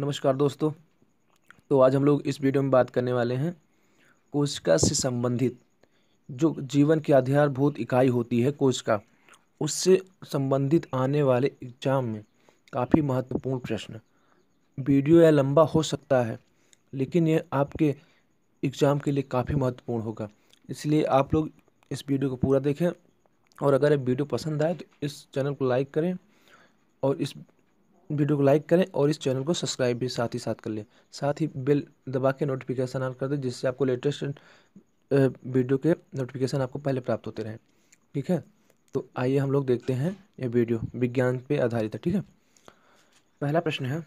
नमस्कार दोस्तों तो आज हम लोग इस वीडियो में बात करने वाले हैं कोशिका से संबंधित जो जीवन की आधारभूत इकाई होती है कोशिका उससे संबंधित आने वाले एग्जाम में काफ़ी महत्वपूर्ण प्रश्न वीडियो यह लंबा हो सकता है लेकिन यह आपके एग्ज़ाम के लिए काफ़ी महत्वपूर्ण होगा इसलिए आप लोग इस वीडियो को पूरा देखें और अगर ये वीडियो पसंद आए तो इस चैनल को लाइक करें और इस वीडियो को लाइक करें और इस चैनल को सब्सक्राइब भी साथ ही साथ कर लें साथ ही बेल दबा के नोटिफिकेशन ऑन कर दें जिससे आपको लेटेस्ट वीडियो के नोटिफिकेशन आपको पहले प्राप्त होते रहें ठीक है तो आइए हम लोग देखते हैं ये वीडियो विज्ञान पे आधारित है ठीक है पहला प्रश्न है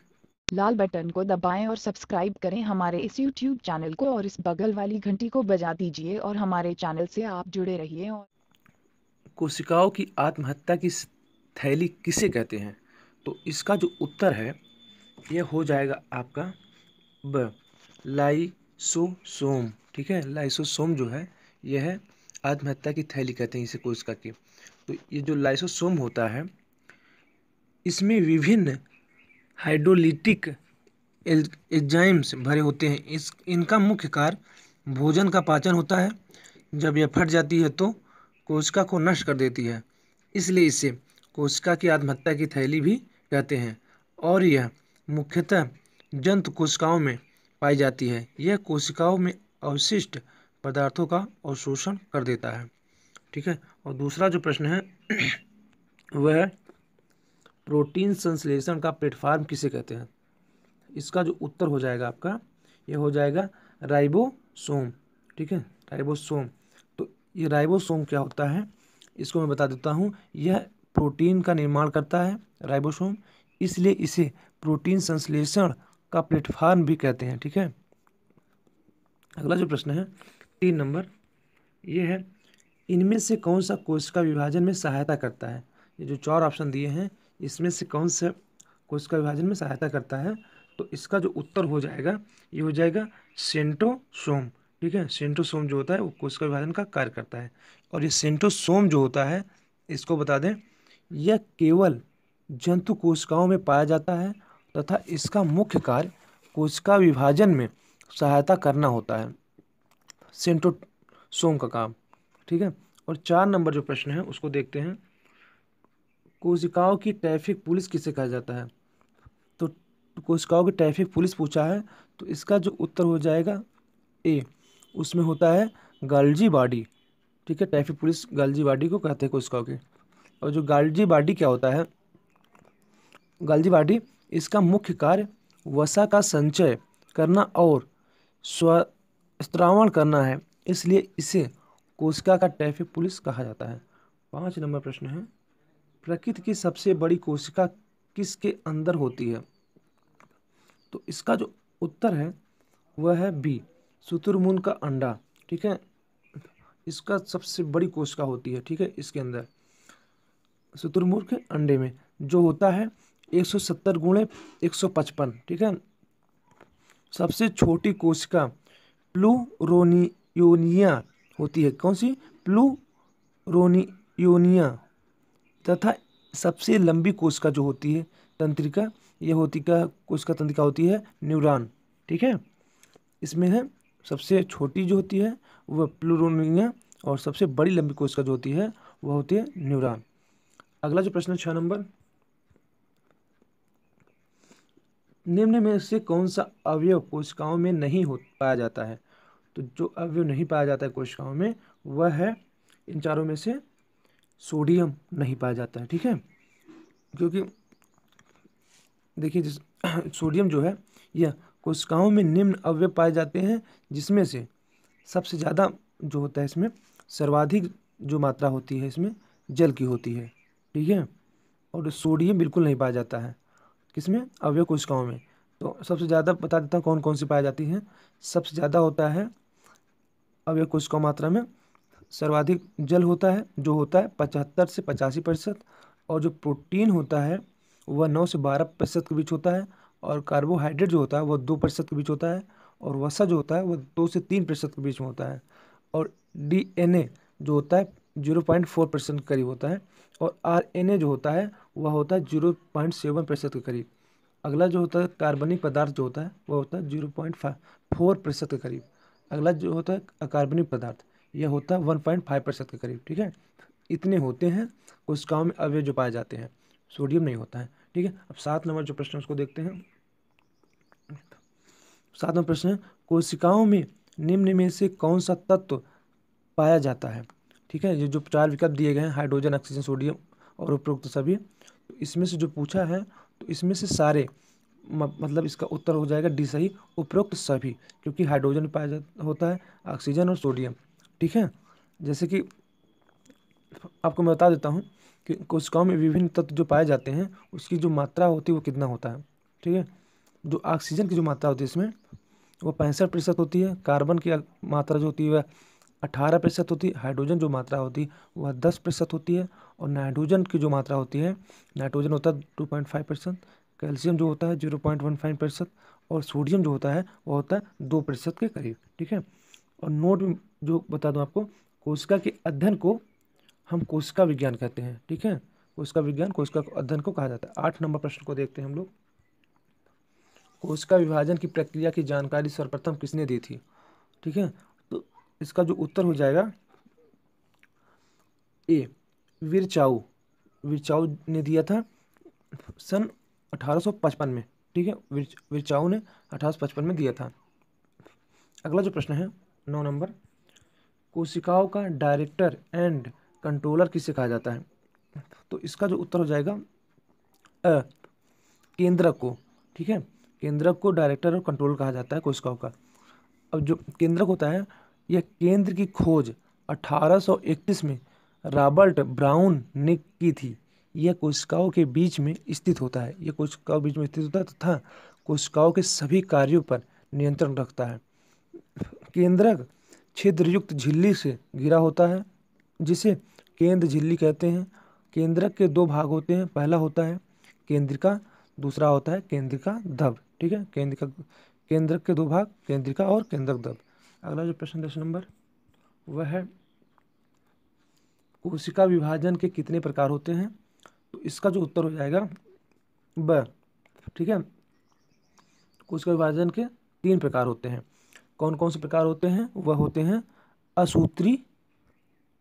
लाल बटन को दबाएं और सब्सक्राइब करें हमारे इस यूट्यूब चैनल को और इस बगल वाली घंटी को बजा दीजिए और हमारे चैनल से आप जुड़े रहिए और कोशिकाओं की आत्महत्या की थैली किसे कहते हैं तो इसका जो उत्तर है यह हो जाएगा आपका ब लाइसोसोम ठीक है लाइसोसोम जो है यह है आत्महत्या की थैली कहते हैं इसे कोशिका की तो ये जो लाइसोसोम होता है इसमें विभिन्न हाइड्रोलिटिक एंजाइम्स भरे होते हैं इस इनका मुख्य कार्य भोजन का पाचन होता है जब यह फट जाती है तो कोशिका को नष्ट कर देती है इसलिए इसे कोशिका की आत्महत्या की थैली भी कहते हैं और यह मुख्यतः जंतु कोशिकाओं में पाई जाती है यह कोशिकाओं में अवशिष्ट पदार्थों का अवशोषण कर देता है ठीक है और दूसरा जो प्रश्न है वह है प्रोटीन संश्लेषण का प्लेटफार्म किसे कहते हैं इसका जो उत्तर हो जाएगा आपका यह हो जाएगा राइबोसोम ठीक है राइबोसोम तो ये राइबोसोम क्या होता है इसको मैं बता देता हूँ यह प्रोटीन का निर्माण करता है राइबोसोम इसलिए इसे प्रोटीन संश्लेषण का प्लेटफार्म भी कहते हैं ठीक है अगला जो प्रश्न है तीन नंबर ये है इनमें से कौन सा कोशिका विभाजन में सहायता करता है ये जो चार ऑप्शन दिए हैं इसमें से कौन सा कोशिका विभाजन में सहायता करता है तो इसका जो उत्तर हो जाएगा ये हो जाएगा सेंटोसोम ठीक है सेंटोसोम जो होता है वो कोशिका विभाजन का कार्य करता है और ये सेंटोसोम जो होता है इसको बता दें यह केवल जंतु कोशिकाओं में पाया जाता है तथा इसका मुख्य कार्य कोशिका विभाजन में सहायता करना होता है सेंटोसोम का काम ठीक है और चार नंबर जो प्रश्न है उसको देखते हैं कोशिकाओं की ट्रैफिक पुलिस किसे कहा जाता है तो कोशिकाओं की ट्रैफिक पुलिस पूछा है तो इसका जो उत्तर हो जाएगा ए उसमें होता है गालजी बाडी ठीक है ट्रैफिक पुलिस गालजी बाडी को कहते हैं कोशिकाओं की और जो गालजी बाडी क्या होता है गालजी बाडी इसका मुख्य कार्य वसा का संचय करना और स्वस्त्रावण करना है इसलिए इसे कोशिका का ट्रैफिक पुलिस कहा जाता है पाँच नंबर प्रश्न है प्रकृति की सबसे बड़ी कोशिका किसके अंदर होती है तो इसका जो उत्तर है वह है बी सुतुरमुन का अंडा ठीक है इसका सबसे बड़ी कोशिका होती है ठीक है इसके अंदर शुतुरमुर्ग के अंडे में जो होता है एक सौ सत्तर गुणे एक सौ पचपन ठीक है सबसे छोटी कोशिका प्लूरोनियोनिया होती है कौन सी प्लूरोनियोनिया तथा सबसे लंबी कोशिका जो होती है तंत्रिका यह होती का कोशिका तंत्रिका होती है न्यूरॉन ठीक है इसमें है सबसे छोटी जो होती है वह प्लूरोनिया और सबसे बड़ी लंबी कोशिका जो होती है वह होती है न्यूरॉन अगला जो प्रश्न है छः नंबर निम्न में से कौन सा अवयव कोशिकाओं में नहीं हो पाया जाता है तो जो अवयव नहीं पाया जाता है कोशिकाओं में वह है इन चारों में से सोडियम नहीं पाया जाता है ठीक है क्योंकि देखिए जिस सोडियम जो है यह कोशिकाओं में निम्न अवयव पाए जाते हैं जिसमें से सबसे ज़्यादा जो होता है इसमें सर्वाधिक जो मात्रा होती है इसमें जल की होती है ठीक है और सोडियम बिल्कुल नहीं पाया जाता है किसमें अवय कोशिकाओं में तो सबसे ज़्यादा बता देता हूँ कौन कौन सी पाई जाती है सबसे ज़्यादा होता है अवय कोशिकाओं मात्रा में सर्वाधिक जल होता है जो होता है पचहत्तर से पचासी प्रतिशत और जो प्रोटीन होता है वह नौ से बारह प्रतिशत के बीच होता है और कार्बोहाइड्रेट जो होता है वह दो प्रतिशत के बीच होता है और वसा जो होता है वह दो से तीन प्रतिशत के बीच में होता है और डी जो होता है जीरो पॉइंट फोर परसेंट करीब होता है और आर जो होता है वह होता है जीरो पॉइंट सेवन प्रतिशत के करीब अगला जो होता है कार्बनिक पदार्थ जो होता है वह होता है जीरो पॉइंट फाइव फोर प्रतिशत के करीब अगला जो होता है अकार्बनिक पदार्थ यह होता है वन पॉइंट फाइव प्रतिशत के करीब ठीक है इतने होते हैं कोशिकाओं में अवयव जो पाए जाते हैं सोडियम नहीं होता है ठीक है अब सात नंबर जो प्रश्न उसको देखते हैं सातवां प्रश्न कोशिकाओं में निम्न में से कौन सा तत्व पाया जाता है ठीक है ये जो चार विकल्प दिए गए हैं हाइड्रोजन ऑक्सीजन सोडियम और उपरोक्त सभी तो इसमें से जो पूछा है तो इसमें से सारे मतलब इसका उत्तर हो जाएगा डी सही उपरोक्त सभी क्योंकि हाइड्रोजन पाया होता है ऑक्सीजन और सोडियम ठीक है जैसे कि आपको मैं बता देता हूँ कि कोशिकाओं में विभिन्न तत्व जो पाए जाते हैं उसकी जो मात्रा होती है वो कितना होता है ठीक है जो ऑक्सीजन की जो मात्रा होती है इसमें वो पैंसठ प्रतिशत होती है कार्बन की मात्रा जो होती है वह अठारह प्रतिशत होती है हाइड्रोजन जो मात्रा होती है वह दस प्रतिशत होती है और नाइट्रोजन की जो मात्रा होती है नाइट्रोजन होता है two point five percent calcium जो होता है zero point one five percent और सोडियम जो होता है वह होता है दो प्रतिशत के करीब ठीक है और नोट जो बता दूँ आपको कोशिका के अध्ययन को हम कोशिका विज्ञान कहते हैं ठीक है कोशिका विज्ञान कोशिका अध्ययन को कहा जाता है आठ नंबर प्रश्न को देखते हैं हम लोग कोशिका विभाजन की प्रक्रिया की जानकारी सर्वप्रथम किसने दी थी ठीक है इसका जो उत्तर हो जाएगा ए विरचाऊ विरचाऊ ने दिया था सन 1855 में ठीक है विर, विरचाऊ ने 1855 में दिया था अगला जो प्रश्न है नौ नंबर कोशिकाओं का डायरेक्टर एंड कंट्रोलर किसे कहा जाता है तो इसका जो उत्तर हो जाएगा अ केंद्रक को ठीक है केंद्रक को डायरेक्टर और कंट्रोल कहा जाता है कोशिकाओं का अब जो केंद्रक होता है यह केंद्र की खोज 1831 में रॉबर्ट ब्राउन ने की थी यह कोशिकाओं के बीच में स्थित होता है यह कोशिकाओं के बीच में स्थित होता है तथा कोशिकाओं के सभी कार्यों पर नियंत्रण रखता है केंद्रक छिद्रयुक्त झिल्ली से घिरा होता है जिसे केंद्र झिल्ली कहते हैं केंद्रक के दो भाग होते हैं पहला होता है केंद्रिका दूसरा होता है केंद्रिका दब ठीक है केंद्रिका केंद्रक के दो भाग केंद्रिका और केंद्रक दब अगला जो प्रश्न दस नंबर वह है कोशिका विभाजन के कितने प्रकार होते हैं तो इसका जो उत्तर हो जाएगा ब ठीक है कोशिका विभाजन के तीन प्रकार होते हैं कौन कौन से प्रकार होते हैं वह होते हैं असूत्री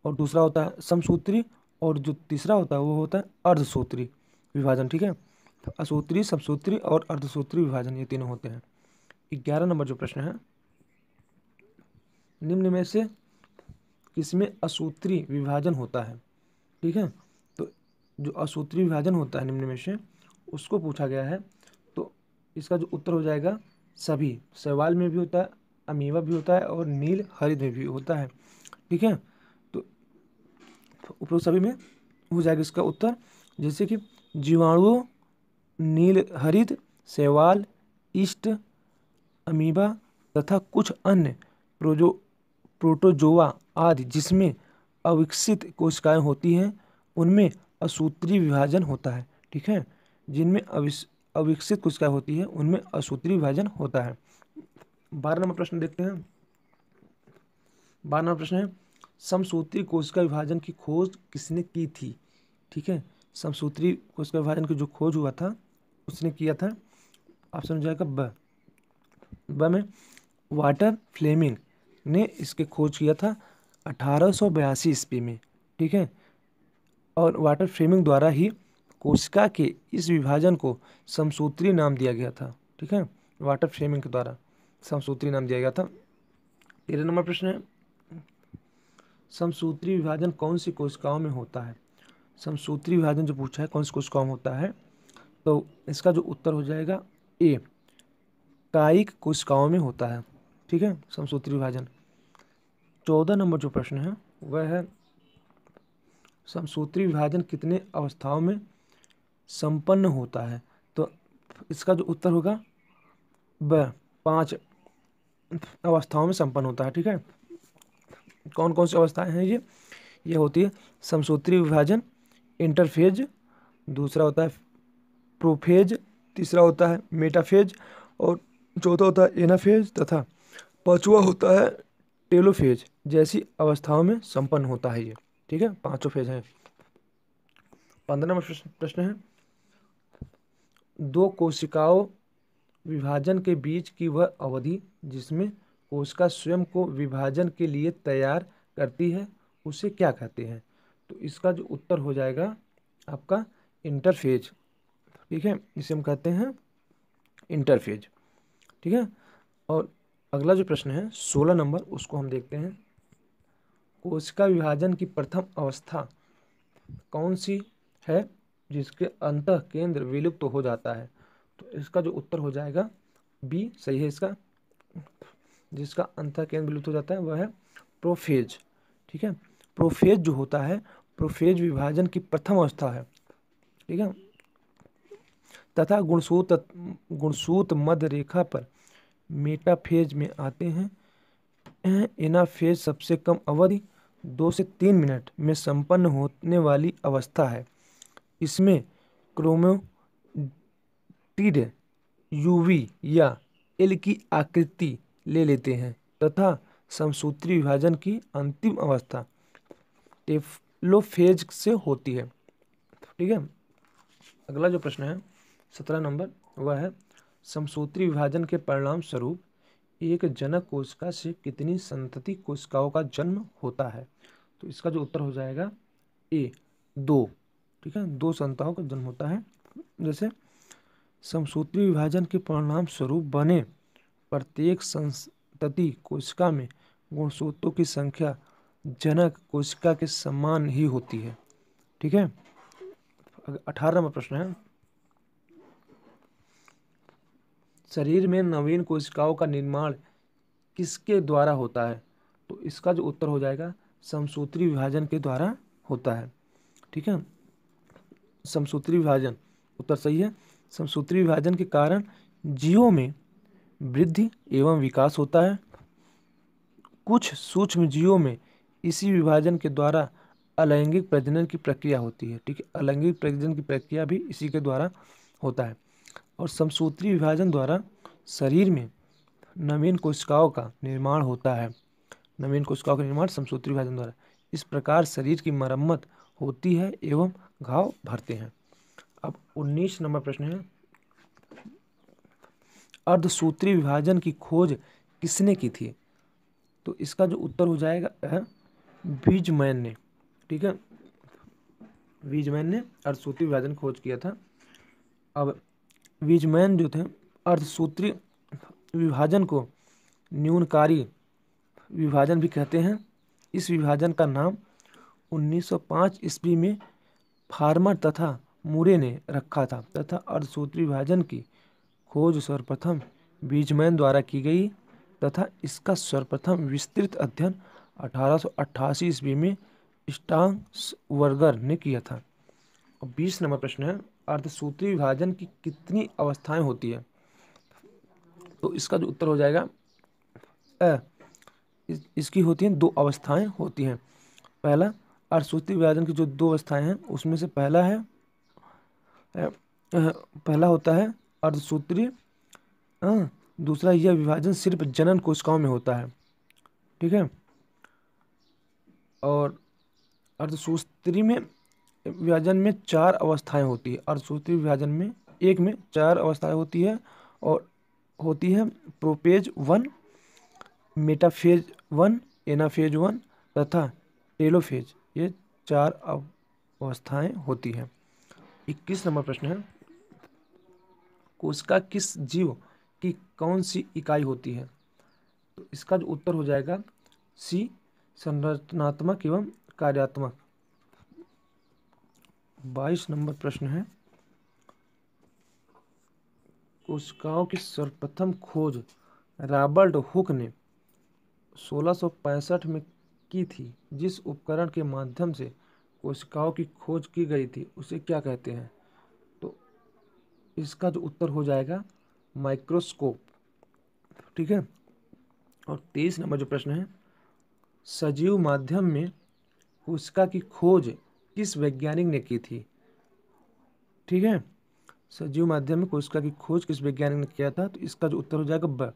और दूसरा होता है समसूत्री और जो तीसरा होता है वो होता है अर्धसूत्री विभाजन ठीक है तो असूत्री समसूत्री और अर्धसूत्री विभाजन ये तीनों होते हैं ग्यारह नंबर जो प्रश्न है निम्न में से किसमें असूत्री विभाजन होता है ठीक है तो जो असूत्री विभाजन होता है निम्न में से उसको पूछा गया है तो इसका जो उत्तर हो जाएगा सभी सवाल में भी होता है अमीवा भी होता है और नील हरित में भी होता है ठीक है तो ऊपर सभी में हो जाएगा इसका उत्तर जैसे कि जीवाणुओं नील हरित सेवाल ईस्ट अमीबा तथा कुछ अन्य प्रोजो प्रोटोजोआ आदि जिसमें अविकसित कोशिकाएं होती हैं उनमें असूत्री विभाजन होता है ठीक है जिनमें अविकसित कोशिकाएं होती है उनमें असूत्री विभाजन होता है बारह नंबर प्रश्न देखते हैं बारह नंबर प्रश्न है समसूत्री कोशिका विभाजन की खोज किसने की थी ठीक है समसूत्री कोशिका विभाजन की जो खोज हुआ था उसने किया था ऑप्शन हो जाएगा ब में वाटर फ्लेमिंग ने इसके खोज किया था अठारह सौ बयासी ईस्वी में ठीक है और वाटर फ्रेमिंग द्वारा ही कोशिका के इस विभाजन को समसूत्री नाम दिया गया था ठीक है वाटर फ्रेमिंग के द्वारा समसूत्री नाम दिया गया था तेरह नंबर प्रश्न है समसूत्री विभाजन कौन सी कोशिकाओं में होता है समसूत्री विभाजन जो पूछा है कौन सी कोशिकाओं में होता है तो इसका जो उत्तर हो जाएगा ए कायिक कोशिकाओं में होता है ठीक है समसूत्री विभाजन चौदह नंबर जो प्रश्न है वह है समसूत्री विभाजन कितने अवस्थाओं में संपन्न होता है तो इसका जो उत्तर होगा ब पांच अवस्थाओं में संपन्न होता है ठीक है कौन कौन सी अवस्थाएं हैं ये ये होती है समसूत्री विभाजन इंटरफेज दूसरा होता है प्रोफेज तीसरा होता है मेटाफेज और चौथा होता है एनाफेज तथा पाँचवा होता है टेलोफेज जैसी अवस्थाओं में संपन्न होता है ये ठीक है पाँचों फेज है पंद्रह नंबर प्रश्न है दो कोशिकाओं विभाजन के बीच की वह अवधि जिसमें कोशिका स्वयं को विभाजन के लिए तैयार करती है उसे क्या कहते हैं तो इसका जो उत्तर हो जाएगा आपका इंटरफेज ठीक है इसे हम कहते हैं इंटरफेज ठीक है और अगला जो प्रश्न है सोलह नंबर उसको हम देखते हैं कोशिका विभाजन की प्रथम अवस्था कौन सी है जिसके अंत केंद्र विलुप्त तो हो जाता है तो इसका जो उत्तर हो जाएगा बी सही है इसका जिसका अंत केंद्र विलुप्त हो जाता है वह है प्रोफेज ठीक है प्रोफेज जो होता है प्रोफेज विभाजन की प्रथम अवस्था है ठीक है तथा गुणसूत गुणसूत मध्य रेखा पर मेटाफेज में आते हैं एनाफेज सबसे कम अवधि दो से तीन मिनट में संपन्न होने वाली अवस्था है इसमें क्रोमोटिड यूवी या एल की आकृति ले लेते हैं तथा समसूत्री विभाजन की अंतिम अवस्था टेफ्लोफेज से होती है ठीक है अगला जो प्रश्न है सत्रह नंबर वह है समसूत्री विभाजन के परिणाम स्वरूप एक जनक कोशिका से कितनी संतति कोशिकाओं का जन्म होता है तो इसका जो उत्तर हो जाएगा ए दो ठीक है दो संताओं का जन्म होता है जैसे समसूत्री विभाजन के परिणाम स्वरूप बने प्रत्येक संतति कोशिका में गुणसूत्रों की संख्या जनक कोशिका के समान ही होती है ठीक है अठारह नंबर प्रश्न है शरीर में नवीन कोशिकाओं का निर्माण किसके द्वारा होता है तो इसका जो उत्तर हो जाएगा समसूत्री विभाजन के द्वारा होता है ठीक है समसूत्री विभाजन उत्तर सही है समसूत्री विभाजन के कारण जीवों में वृद्धि एवं विकास होता है कुछ सूक्ष्म जीवों में इसी विभाजन के द्वारा अलैंगिक प्रजनन की प्रक्रिया होती है ठीक है अलैंगिक प्रजनन की प्रक्रिया भी इसी के द्वारा होता है और समसूत्री विभाजन द्वारा शरीर में नवीन कोशिकाओं का निर्माण होता है नवीन कोशिकाओं का निर्माण समसूत्री विभाजन द्वारा इस प्रकार शरीर की मरम्मत होती है एवं घाव भरते हैं अब उन्नीस नंबर प्रश्न है अर्धसूत्री विभाजन की खोज किसने की थी तो इसका जो उत्तर हो जाएगा बीजमैन ने ठीक है बीजमैन ने अर्धसूत्री विभाजन खोज किया था अब विजमैन जो थे अर्धसूत्री विभाजन को न्यूनकारी विभाजन भी कहते हैं इस विभाजन का नाम 1905 ईस्वी में फार्मर तथा मूरे ने रखा था तथा अर्धसूत्री विभाजन की खोज सर्वप्रथम बीजमैन द्वारा की गई तथा इसका सर्वप्रथम विस्तृत अध्ययन अठारह ईस्वी में स्टांग वर्गर ने किया था और बीस नंबर प्रश्न है अर्धसूत्री विभाजन की कितनी अवस्थाएं होती है तो इसका जो उत्तर हो जाएगा ए इस, इसकी होती हैं दो अवस्थाएं होती हैं पहला अर्धसूत्री विभाजन की जो दो अवस्थाएं हैं उसमें से पहला है ए, पहला होता है अर्धसूत्री दूसरा यह विभाजन सिर्फ जनन कोशिकाओं में होता है ठीक है और अर्धसूत्री में विभाजन में चार अवस्थाएं होती है और सूत्री विभाजन में एक में चार अवस्थाएं होती है और होती है prophase one metaphase one anaphase one तथा टेलोफेज ये चार अवस्थाएं होती हैं इक्कीस नंबर प्रश्न है कोशिका किस जीव की कौन सी इकाई होती है तो इसका जो उत्तर हो जाएगा सी संरचनात्मक एवं कार्यात्मक बाईस नंबर प्रश्न है कोशिकाओं की सर्वप्रथम खोज रॉबर्ट हुक ने सोलह में की थी जिस उपकरण के माध्यम से कोशिकाओं की खोज की गई थी उसे क्या कहते हैं तो इसका जो उत्तर हो जाएगा माइक्रोस्कोप ठीक है और तेईस नंबर जो प्रश्न है सजीव माध्यम में कोशिका की खोज किस वैज्ञानिक ने की थी ठीक है सजीव माध्यम में कोशिका की खोज किस वैज्ञानिक ने किया था तो इसका जो उत्तर हो जाएगा ब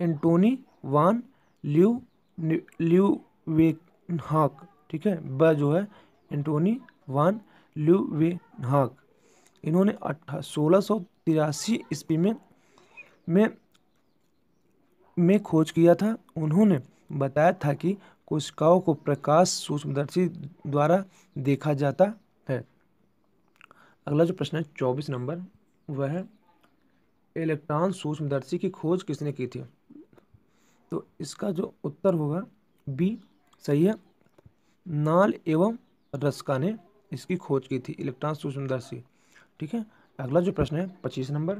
एंटोनी वान ल्यू ल्यू वे हाक ठीक है ब जो है एंटोनी वान ल्यू वे हाक इन्होंने अट्ठा सोलह सौ तिरासी ईस्वी में में खोज किया था उन्होंने बताया था कि कोशिकाओं को प्रकाश सूक्ष्मदर्शी द्वारा देखा जाता है अगला जो प्रश्न है चौबीस नंबर वह इलेक्ट्रॉन सूक्ष्मदर्शी की खोज किसने की थी तो इसका जो उत्तर होगा बी सही है नाल एवं रस्का ने इसकी खोज की थी इलेक्ट्रॉन सूक्ष्मदर्शी ठीक है अगला जो प्रश्न है पच्चीस नंबर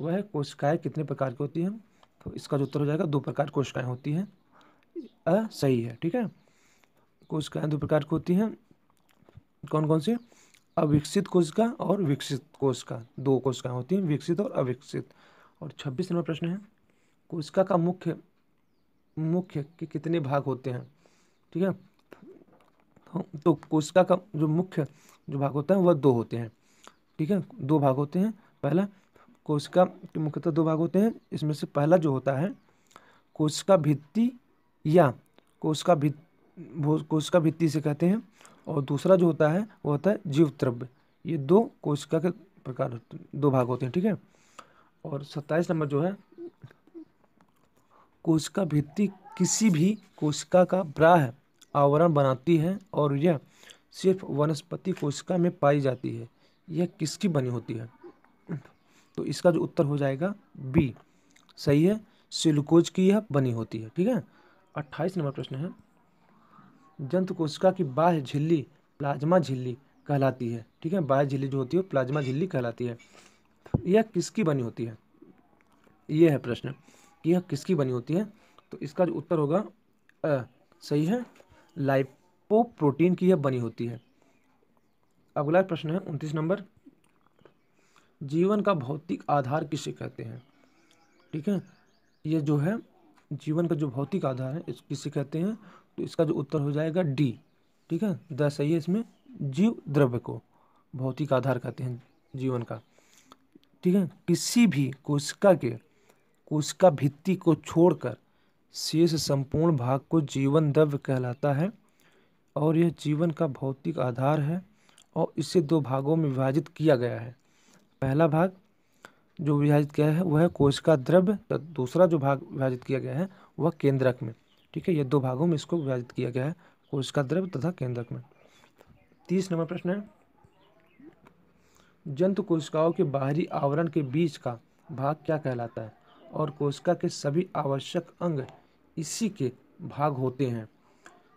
वह कोशिकाएं कोशिकाएँ कितने प्रकार की होती हैं तो इसका जो उत्तर हो जाएगा दो प्रकार कोशिकाएँ होती हैं आ, सही है ठीक है कोशिकाएं दो प्रकार की होती हैं कौन कौन सी अविकसित कोशिका और विकसित कोशिका दो कोशिकाएं होती हैं विकसित और अविकसित और छब्बीस नंबर प्रश्न है कोशिका का मुख्य मुख्य के कितने भाग होते हैं ठीक है तो कोशिका का जो मुख्य जो भाग होता है वह दो होते हैं ठीक है दो भाग होते हैं पहला कोशिका के मुख्यतः दो भाग होते हैं इसमें से पहला जो होता है कोशिका भित्ति या कोशिका भित कोशिका भित्ति से कहते हैं और दूसरा जो होता है वो होता है जीव द्रव्य ये दो कोशिका के प्रकार होते दो भाग होते हैं ठीक है और सत्ताईस नंबर जो है कोशिका भित्ति किसी भी कोशिका का ब्राह आवरण बनाती है और यह सिर्फ वनस्पति कोशिका में पाई जाती है यह किसकी बनी होती है तो इसका जो उत्तर हो जाएगा बी सही है सिलकोज की यह बनी होती है ठीक है अट्ठाईस नंबर प्रश्न है जंतु कोशिका की बाह्य झिल्ली प्लाज्मा झिल्ली कहलाती है ठीक है बाह्य झिल्ली जो होती है प्लाज्मा झिल्ली कहलाती है यह किसकी बनी होती है यह है प्रश्न यह किसकी बनी होती है तो इसका जो उत्तर होगा आ, सही है लाइपोप्रोटीन की यह बनी होती है अगला प्रश्न है उनतीस नंबर जीवन का भौतिक आधार किसे कहते हैं ठीक है यह जो है जीवन का जो भौतिक आधार है इसको किसे कहते हैं तो इसका जो उत्तर हो जाएगा डी ठीक है द सही है इसमें जीव द्रव्य को भौतिक आधार कहते हैं जीवन का ठीक है किसी भी कोशिका के कोशिका भित्ति को छोड़कर शेष संपूर्ण भाग को जीवन द्रव्य कहलाता है और यह जीवन का भौतिक आधार है और इसे दो भागों में विभाजित किया गया है पहला भाग जो विभाजित किया है वह है कोशिका द्रव्य तो दूसरा जो भाग विभाजित किया गया है वह केंद्रक में ठीक है ये दो भागों में इसको विभाजित किया गया है कोशिका द्रव्य तथा केंद्रक में तीस नंबर प्रश्न है जंतु कोशिकाओं के बाहरी आवरण के बीच का भाग क्या कहलाता है और कोशिका के सभी आवश्यक अंग इसी के भाग होते हैं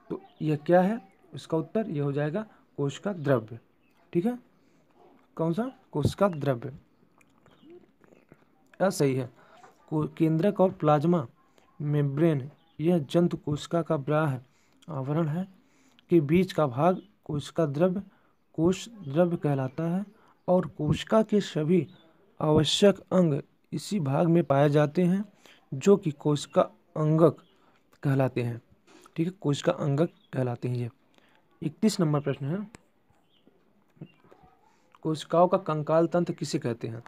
तो यह क्या है इसका उत्तर यह हो जाएगा कोशिका द्रव्य ठीक है कौन सा कोशिका द्रव्य सही है केंद्रक और प्लाज्मा मेम्ब्रेन यह जंतु कोशिका का ब्राह आवरण है के बीच का भाग कोशिका द्रव्य कोश द्रव्य कहलाता है और कोशिका के सभी आवश्यक अंग इसी भाग में पाए जाते हैं जो कि कोशिका अंगक कहलाते हैं ठीक है कोशिका अंगक कहलाते हैं ये इकतीस नंबर प्रश्न है कोशिकाओं का कंकाल तंत्र किसे कहते हैं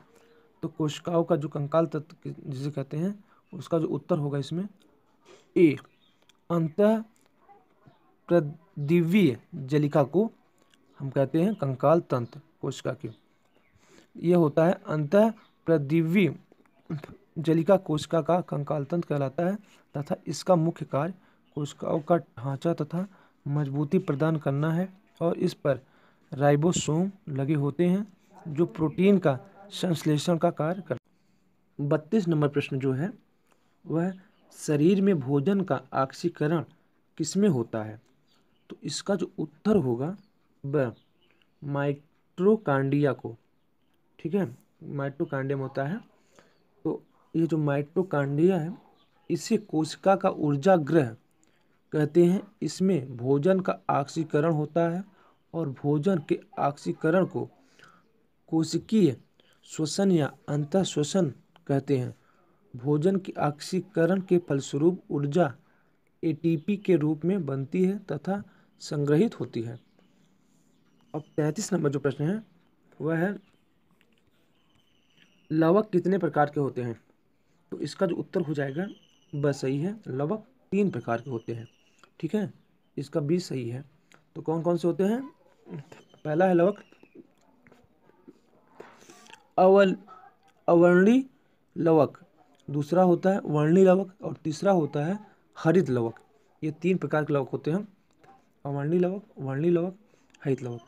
तो कोशिकाओं का जो कंकाल तत्व जिसे कहते हैं उसका जो उत्तर होगा इसमें ए अंत प्रदिव्य जलिका को हम कहते हैं कंकाल तंत्र कोशिका के ये होता है अंत प्रदिव्य जलिका कोशिका का कंकाल तंत्र कहलाता है तथा इसका मुख्य कार्य कोशिकाओं का ढांचा तथा मजबूती प्रदान करना है और इस पर राइबोसोम लगे होते हैं जो प्रोटीन का संश्लेषण का कार्य कर बत्तीस नंबर प्रश्न जो है वह शरीर में भोजन का ऑक्सीकरण किसमें होता है तो इसका जो उत्तर होगा वह माइट्रोकांडिया को ठीक है माइट्रोकांडियम होता है तो ये जो माइट्रोकांडिया है इसे कोशिका का ऊर्जा ग्रह कहते हैं इसमें भोजन का ऑक्सीकरण होता है और भोजन के ऑक्सीकरण को कोशिकीय श्वसन या अंत श्वसन कहते हैं भोजन के ऑक्सीकरण के फलस्वरूप ऊर्जा एटीपी के रूप में बनती है तथा संग्रहित होती है अब तैंतीस नंबर जो प्रश्न है वह है लवक कितने प्रकार के होते हैं तो इसका जो उत्तर हो जाएगा वह सही है लवक तीन प्रकार के होते हैं ठीक है इसका बी सही है तो कौन कौन से होते हैं पहला है लवक अवल अवर्णी लवक दूसरा होता है वर्णी लवक और तीसरा होता है हरित लवक ये तीन प्रकार के लवक होते हैं अवर्णी लवक वर्णी लवक हरित लवक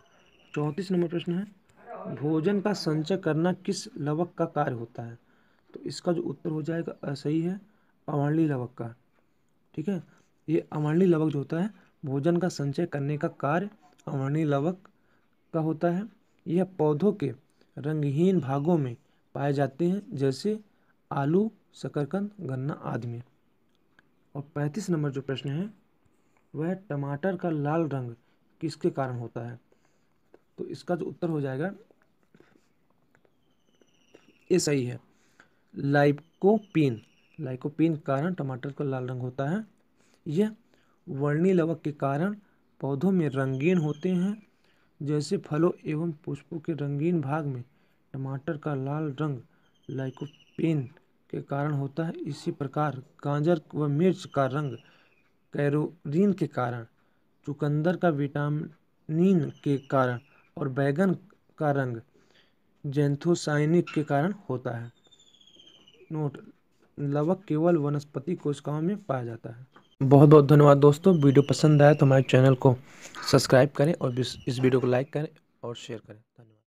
चौंतीस नंबर प्रश्न है भोजन का संचय करना किस लवक का कार्य होता है तो इसका जो उत्तर हो जाएगा सही है अवर्णी लवक का ठीक है ये अवर्णी लवक जो होता है भोजन का संचय करने का कार्य अवर्णी लवक का होता है यह पौधों के रंगहीन भागों में पाए जाते हैं जैसे आलू शकरकंद गन्ना आदि में और पैंतीस नंबर जो प्रश्न है वह टमाटर का लाल रंग किसके कारण होता है तो इसका जो उत्तर हो जाएगा ये सही है लाइकोपीन लाइकोपीन कारण टमाटर का लाल रंग होता है यह वर्णी लवक के कारण पौधों में रंगीन होते हैं जैसे फलों एवं पुष्पों के रंगीन भाग में टमाटर का लाल रंग लाइकोपेन के कारण होता है इसी प्रकार गाजर व मिर्च का रंग कैरोन के कारण चुकंदर का विटामिन के कारण और बैगन का रंग जेंथोसाइनिक के कारण होता है नोट लवक केवल वनस्पति कोशिकाओं में पाया जाता है बहुत बहुत धन्यवाद दोस्तों वीडियो पसंद आया तो हमारे चैनल को सब्सक्राइब करें और इस वीडियो को लाइक करें और शेयर करें धन्यवाद